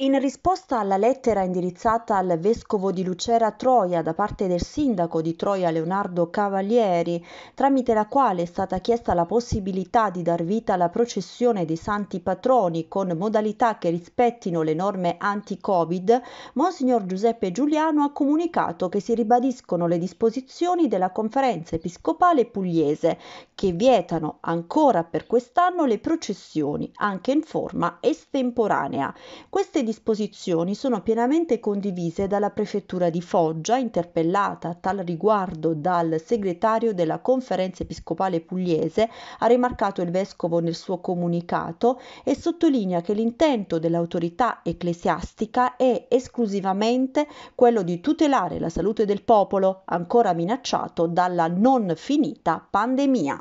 In risposta alla lettera indirizzata al vescovo di Lucera Troia da parte del sindaco di Troia Leonardo Cavalieri, tramite la quale è stata chiesta la possibilità di dar vita alla processione dei santi patroni con modalità che rispettino le norme anti-Covid, Monsignor Giuseppe Giuliano ha comunicato che si ribadiscono le disposizioni della conferenza episcopale pugliese che vietano ancora per quest'anno le processioni, anche in forma estemporanea. Queste disposizioni sono pienamente condivise dalla prefettura di Foggia, interpellata a tal riguardo dal segretario della Conferenza episcopale pugliese, ha rimarcato il vescovo nel suo comunicato e sottolinea che l'intento dell'autorità ecclesiastica è esclusivamente quello di tutelare la salute del popolo, ancora minacciato dalla non finita pandemia.